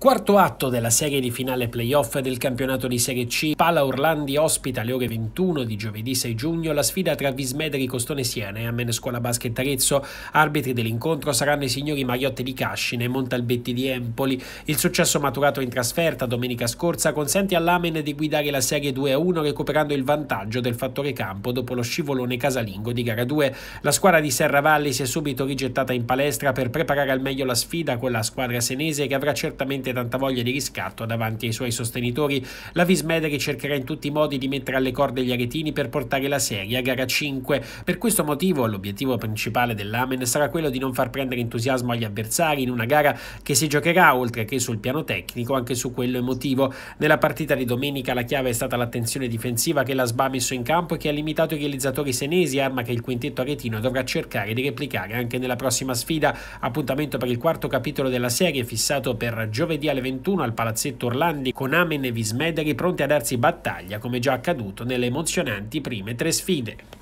Quarto atto della serie di finale playoff del campionato di Serie C, Pala Orlandi ospita alle ore 21 di giovedì 6 giugno la sfida tra Vismedri Costone Siena e Amen Scuola Basket Arezzo. Arbitri dell'incontro saranno i signori Mariotti di Cascine e Montalbetti di Empoli. Il successo maturato in trasferta domenica scorsa consente all'Amen di guidare la serie 2-1 recuperando il vantaggio del fattore campo dopo lo scivolone casalingo di gara 2. La squadra di Serravalli si è subito rigettata in palestra per preparare al meglio la sfida con la squadra senese che avrà certamente veramente tanta voglia di riscatto davanti ai suoi sostenitori. La Vismede che cercherà in tutti i modi di mettere alle corde gli aretini per portare la serie a gara 5. Per questo motivo l'obiettivo principale dell'Amen sarà quello di non far prendere entusiasmo agli avversari in una gara che si giocherà oltre che sul piano tecnico anche su quello emotivo. Nella partita di domenica la chiave è stata l'attenzione difensiva che la SBA ha messo in campo e che ha limitato i realizzatori senesi, arma che il quintetto aretino dovrà cercare di replicare anche nella prossima sfida. Appuntamento per il quarto capitolo della serie fissato per giovedì giovedì alle 21 al Palazzetto Orlandi con Amen e Vismederi pronti a darsi battaglia come già accaduto nelle emozionanti prime tre sfide.